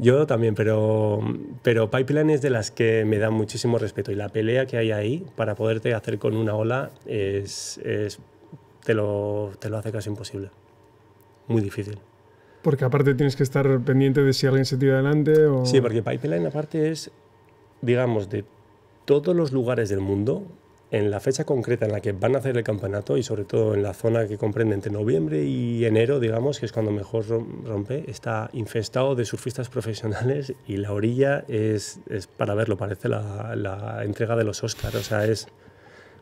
Yo también, pero, pero Pipeline es de las que me da muchísimo respeto y la pelea que hay ahí para poderte hacer con una ola es, te, lo, te lo hace casi imposible. Muy difícil. Porque aparte tienes que estar pendiente de si alguien se tira adelante o... Sí, porque Pipeline aparte es, digamos, de todos los lugares del mundo, en la fecha concreta en la que van a hacer el campeonato y sobre todo en la zona que comprende entre noviembre y enero, digamos, que es cuando mejor rompe, está infestado de surfistas profesionales y la orilla es, es para verlo, parece la, la entrega de los Oscars, o sea, es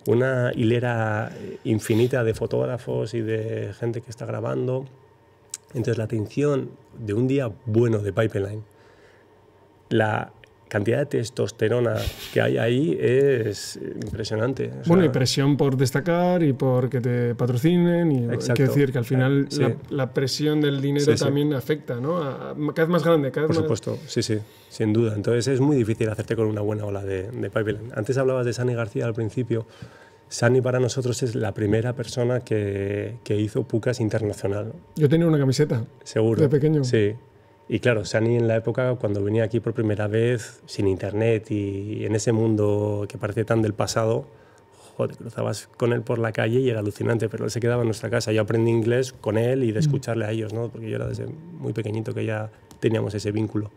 una hilera infinita de fotógrafos y de gente que está grabando. Entonces la atención de un día bueno de Pipeline, la cantidad de testosterona que hay ahí es impresionante. bueno, y presión por destacar y por que te patrocinen. Y exacto, hay que decir que al final eh, la, presión del dinero también afecta, ¿no? A, cada vez más grande, cada vez Por supuesto, sí, sí, sin duda. Entonces es muy difícil hacerte con una buena ola de, pipeline. Antes hablabas de Sani García al principio. Sani para nosotros es la primera persona que, que hizo Pucas internacional. Yo tenía una camiseta. Seguro. De pequeño. Sí, y claro, Sani en la época, cuando venía aquí por primera vez, sin internet y en ese mundo que parece tan del pasado, joder, cruzabas con él por la calle y era alucinante, pero él se quedaba en nuestra casa. Yo aprendí inglés con él y de mm. escucharle a ellos, ¿no? porque yo era desde muy pequeñito que ya teníamos ese vínculo.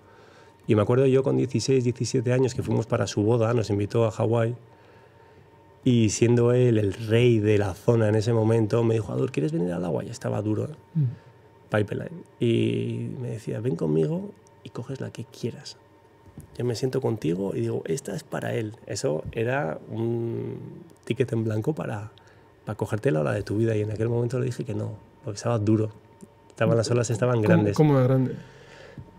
Y me acuerdo yo con 16, 17 años que fuimos para su boda, nos invitó a Hawái. Y siendo él el rey de la zona en ese momento, me dijo, Adur, ¿quieres venir al agua? Ya estaba duro. ¿eh? Mm. Pipeline. Y me decía, ven conmigo y coges la que quieras. Yo me siento contigo y digo, esta es para él. Eso era un ticket en blanco para, para cogerte la ola de tu vida. Y en aquel momento le dije que no, porque estaba duro. Estaban las olas, estaban grandes. ¿Cómo de grande?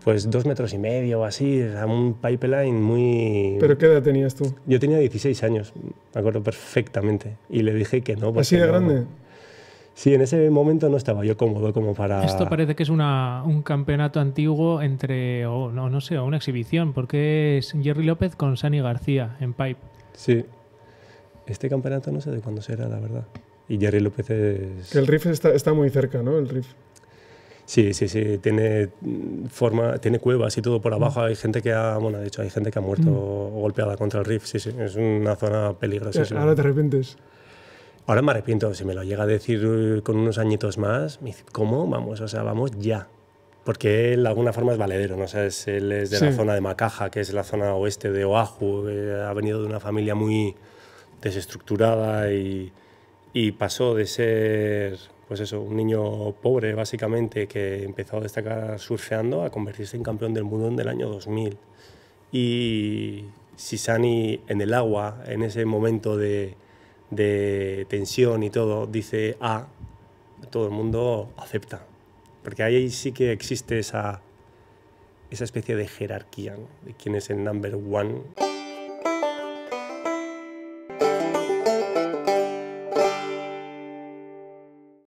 Pues dos metros y medio o así, era un pipeline muy... ¿Pero qué edad tenías tú? Yo tenía 16 años, me acuerdo perfectamente. Y le dije que no. ¿Así de grande? Sí, en ese momento no estaba yo cómodo como para... Esto parece que es una, un campeonato antiguo entre, o no, no sé, una exhibición, porque es Jerry López con Sani García en Pipe. Sí. Este campeonato no sé de cuándo será, la verdad. Y Jerry López es... Que el riff está, muy cerca, ¿no? El riff. Sí, sí, sí. Tiene forma, tiene cuevas y todo por abajo. Hay gente que ha, bueno, de hecho, hay gente que ha muerto mm. golpeada contra el riff. Sí, sí. Es una zona peligrosa. Eh, ahora repente es... Ahora me arrepiento, si me lo llega a decir eh, con unos añitos más, me dice, ¿cómo? Vamos, o sea, vamos ya. Porque él de alguna forma es valedero, ¿no? O sea, él es de la zona de Macaja, que es la zona oeste de Oahu, eh, ha venido de una familia muy desestructurada y, pasó de ser, pues eso, un niño pobre básicamente que empezó a destacar surfeando a convertirse en campeón del mundo en el año 2000. Y Sisani en el agua, en ese momento de de tensión y todo, dice A, todo el mundo acepta. Porque ahí sí que existe esa, esa especie de jerarquía, de quién es el number one.